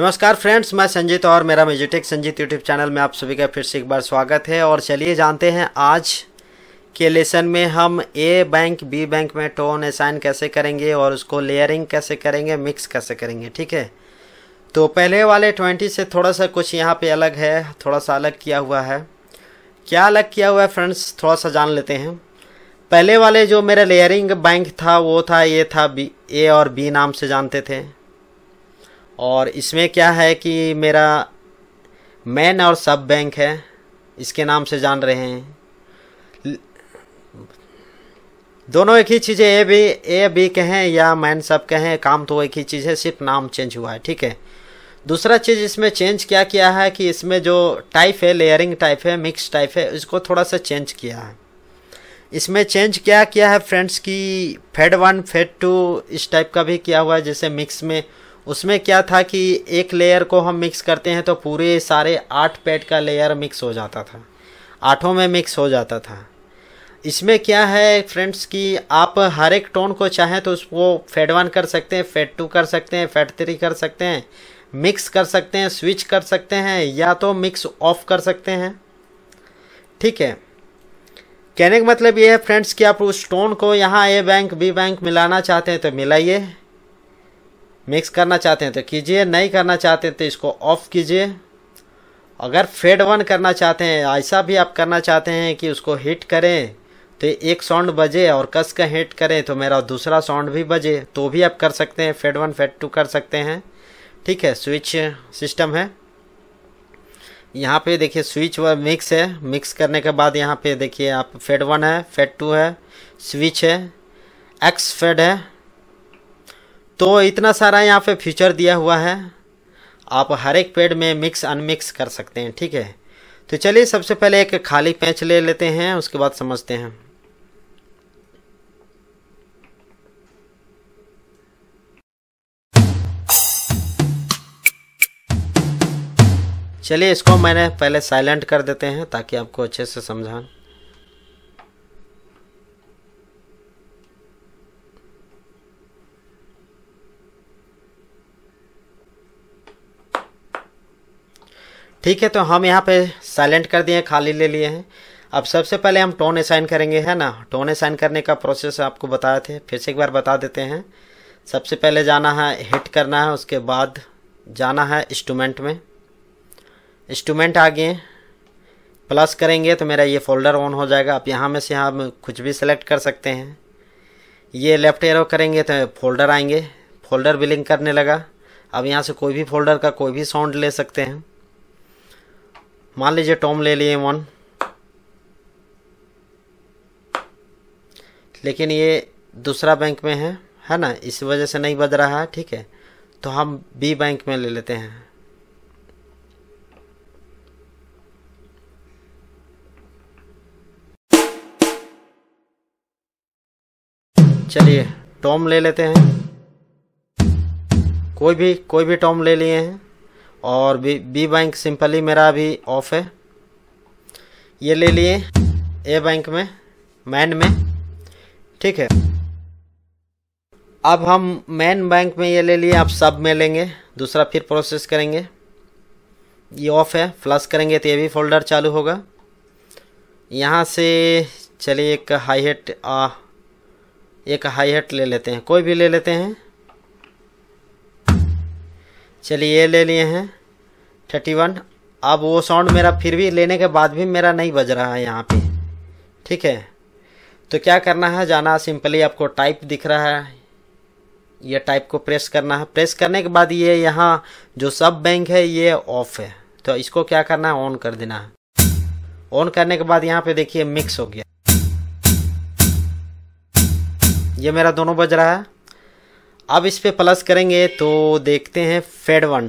नमस्कार फ्रेंड्स मैं संजीत और मेरा म्यूजिटेक संजीत यूट्यूब चैनल में आप सभी का फिर से एक बार स्वागत है और चलिए जानते हैं आज के लेसन में हम ए बैंक बी बैंक में टोन असाइन कैसे करेंगे और उसको लेयरिंग कैसे करेंगे मिक्स कैसे करेंगे ठीक है तो पहले वाले ट्वेंटी से थोड़ा सा कुछ यहाँ पर अलग है थोड़ा सा अलग किया हुआ है क्या अलग किया हुआ है फ्रेंड्स थोड़ा सा जान लेते हैं पहले वाले जो मेरा लेयरिंग बैंक था वो था ये था बी ए और बी नाम से जानते थे और इसमें क्या है कि मेरा मैन और सब बैंक है इसके नाम से जान रहे हैं दोनों एक ही चीज़ें ए बी ए बी के हैं या मैन सब के हैं काम तो एक ही चीज़ है सिर्फ नाम चेंज हुआ है ठीक है दूसरा चीज़ इसमें चेंज क्या किया है कि इसमें जो टाइप है लेयरिंग टाइप है मिक्स टाइप है इसको थोड़ा सा चेंज किया है इसमें चेंज क्या किया है फ्रेंड्स की फेड वन फेड टू इस टाइप का भी किया हुआ है जैसे मिक्स में उसमें क्या था कि एक लेयर को हम मिक्स करते हैं तो पूरे सारे आठ पैड का लेयर मिक्स हो जाता था आठों में मिक्स हो जाता था इसमें क्या है फ्रेंड्स कि आप हर एक टोन को चाहें तो उसको फेड वन कर सकते हैं फेड टू कर सकते हैं फेड थ्री कर सकते हैं मिक्स कर सकते हैं स्विच कर सकते हैं या तो मिक्स ऑफ कर सकते हैं ठीक है कहने का मतलब ये है फ्रेंड्स कि आप उस टोन को यहाँ ए बैंक बी बैंक मिलाना चाहते हैं तो मिलाइए मिक्स करना चाहते हैं तो कीजिए नहीं करना चाहते हैं तो इसको ऑफ कीजिए अगर फेड वन करना चाहते हैं ऐसा भी आप करना चाहते हैं कि उसको हिट करें तो एक साउंड बजे और कस का हिट करें तो मेरा दूसरा साउंड भी बजे तो भी आप कर सकते हैं फेड वन फेड टू कर सकते हैं ठीक है स्विच सिस्टम है यहाँ पे देखिए स्विच व मिक्स है मिक्स करने के बाद यहाँ पे देखिए आप फेड वन है फेड टू है स्विच है एक्स फेड है तो इतना सारा यहाँ पे फीचर दिया हुआ है आप हर एक पेड में मिक्स अनमिक्स कर सकते हैं ठीक है तो चलिए सबसे पहले एक खाली पैंच ले लेते हैं उसके बाद समझते हैं चलिए इसको मैंने पहले साइलेंट कर देते हैं ताकि आपको अच्छे से समझाएं ठीक है तो हम यहाँ पे साइलेंट कर दिए खाली ले लिए हैं अब सबसे पहले हम टोन असाइन करेंगे है ना टोन असाइन करने का प्रोसेस आपको बताए थे फिर से एक बार बता देते हैं सबसे पहले जाना है हिट करना है उसके बाद जाना है इंस्ट्रूमेंट में इंस्ट्रूमेंट आ गए प्लस करेंगे तो मेरा ये फोल्डर ऑन हो जाएगा आप यहाँ में से यहाँ कुछ भी सेलेक्ट कर सकते हैं ये लेफ़्ट एरो करेंगे तो फोल्डर आएंगे फोल्डर बिलिंग करने लगा अब यहाँ से कोई भी फोल्डर का कोई भी साउंड ले सकते हैं मान लीजिए टॉम ले लिए वन लेकिन ये दूसरा बैंक में है है ना इस वजह से नहीं बज रहा है ठीक है तो हम बी बैंक में ले लेते हैं चलिए टॉम ले लेते हैं कोई भी कोई भी टॉम ले लिए हैं और बी बी बैंक सिंपली मेरा अभी ऑफ है ये ले लिए ए बैंक में मैन में ठीक है अब हम मैन बैंक में ये ले लिए आप सब में लेंगे दूसरा फिर प्रोसेस करेंगे ये ऑफ है फ्लस करेंगे तो ये भी फोल्डर चालू होगा यहाँ से चलिए एक हाई हेट आ, एक हाई हेट ले लेते हैं कोई भी ले लेते हैं चलिए ये ले लिए हैं थर्टी वन अब वो साउंड मेरा फिर भी लेने के बाद भी मेरा नहीं बज रहा है यहाँ पे ठीक है तो क्या करना है जाना सिंपली आपको टाइप दिख रहा है ये टाइप को प्रेस करना है प्रेस करने के बाद ये यहाँ जो सब बैंक है ये ऑफ है तो इसको क्या करना है ऑन कर देना है ऑन करने के बाद यहाँ पे देखिए मिक्स हो गया ये मेरा दोनों बज रहा है अब इस पे प्लस करेंगे तो देखते हैं फेड वन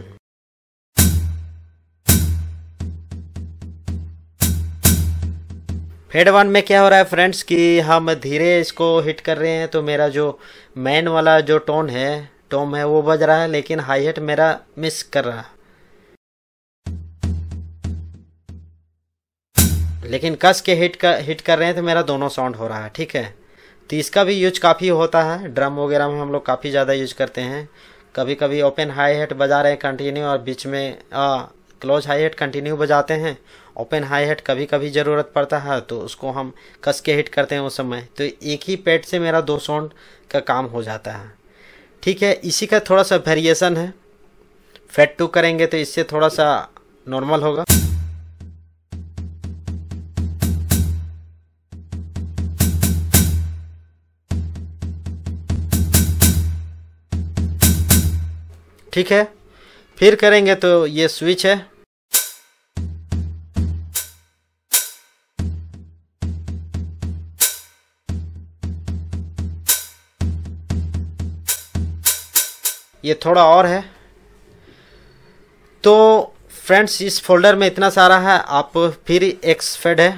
फेड वन में क्या हो रहा है फ्रेंड्स कि हम धीरे इसको हिट कर रहे हैं तो मेरा जो मेन वाला जो टोन है टोम है वो बज रहा है लेकिन हाई हेट मेरा मिस कर रहा है लेकिन कस के हिट कर हिट कर रहे हैं तो मेरा दोनों साउंड हो रहा है ठीक है तो इसका भी यूज काफ़ी होता है ड्रम वगैरह में हम लोग काफ़ी ज़्यादा यूज करते हैं कभी कभी ओपन हाई हेट बजा रहे हैं कंटिन्यू और बीच में आ, क्लोज हाई हेट कंटिन्यू बजाते हैं ओपन हाई हेट कभी कभी ज़रूरत पड़ता है तो उसको हम कस के हिट करते हैं उस समय तो एक ही पेट से मेरा दो साउंड का काम हो जाता है ठीक है इसी का थोड़ा सा वेरिएसन है फेट टू करेंगे तो इससे थोड़ा सा नॉर्मल होगा ठीक है फिर करेंगे तो ये स्विच है ये थोड़ा और है तो फ्रेंड्स इस फोल्डर में इतना सारा है आप फिर एक्स फेड है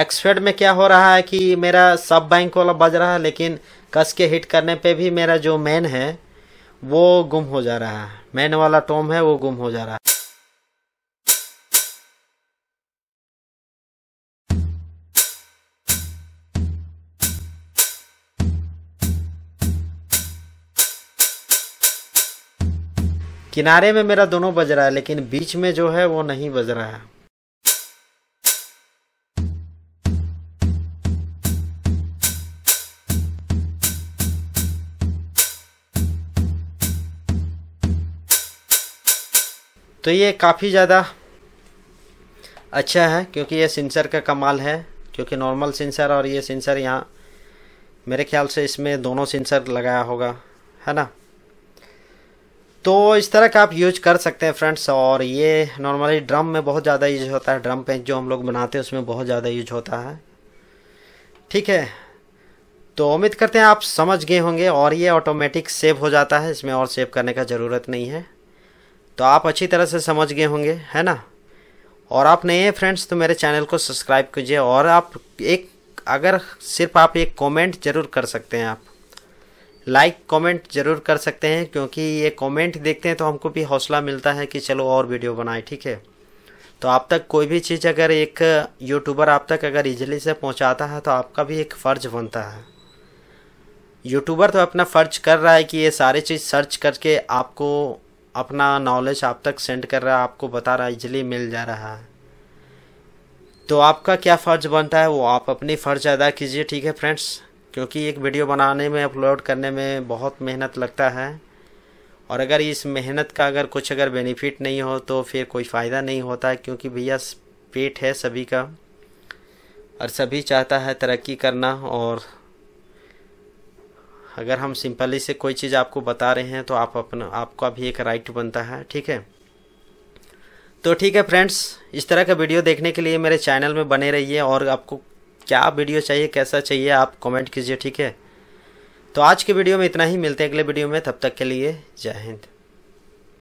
एक्सफेड में क्या हो रहा है कि मेरा सब बैंक वाला बज रहा है लेकिन कस के हिट करने पे भी मेरा जो मेन है वो गुम हो जा रहा है मेन वाला टोम है वो गुम हो जा रहा है किनारे में मेरा दोनों बज रहा है लेकिन बीच में जो है वो नहीं बज रहा है तो ये काफ़ी ज़्यादा अच्छा है क्योंकि ये सेंसर का कमाल है क्योंकि नॉर्मल सेंसर और ये सेंसर यहाँ मेरे ख्याल से इसमें दोनों सेंसर लगाया होगा है ना तो इस तरह का आप यूज कर सकते हैं फ्रेंड्स और ये नॉर्मली ड्रम में बहुत ज़्यादा यूज होता है ड्रम पे जो हम लोग बनाते हैं उसमें बहुत ज़्यादा यूज होता है ठीक है तो उम्मीद करते हैं आप समझ गए होंगे और ये ऑटोमेटिक सेव हो जाता है इसमें और सेव करने का ज़रूरत नहीं है तो आप अच्छी तरह से समझ गए होंगे है ना और आप नए हैं फ्रेंड्स तो मेरे चैनल को सब्सक्राइब कीजिए और आप एक अगर सिर्फ आप एक कमेंट ज़रूर कर सकते हैं आप लाइक कमेंट ज़रूर कर सकते हैं क्योंकि ये कमेंट देखते हैं तो हमको भी हौसला मिलता है कि चलो और वीडियो बनाए ठीक है तो आप तक कोई भी चीज़ अगर एक यूट्यूबर आप तक अगर इजिली से पहुँचाता है तो आपका भी एक फ़र्ज बनता है यूट्यूबर तो अपना फ़र्ज कर रहा है कि ये सारी चीज़ सर्च करके आपको अपना नॉलेज आप तक सेंड कर रहा है आपको बता रहा है इजिली मिल जा रहा है तो आपका क्या फ़र्ज़ बनता है वो आप अपनी फ़र्ज़ अदा कीजिए ठीक है फ्रेंड्स क्योंकि एक वीडियो बनाने में अपलोड करने में बहुत मेहनत लगता है और अगर इस मेहनत का अगर कुछ अगर बेनिफिट नहीं हो तो फिर कोई फ़ायदा नहीं होता है क्योंकि भैया पेट है सभी का और सभी चाहता है तरक्की करना और अगर हम सिंपली से कोई चीज़ आपको बता रहे हैं तो आप अपना आपका भी एक राइट बनता है ठीक है तो ठीक है फ्रेंड्स इस तरह का वीडियो देखने के लिए मेरे चैनल में बने रहिए और आपको क्या वीडियो चाहिए कैसा चाहिए आप कमेंट कीजिए ठीक है तो आज के वीडियो में इतना ही मिलते हैं अगले वीडियो में तब तक के लिए जय हिंद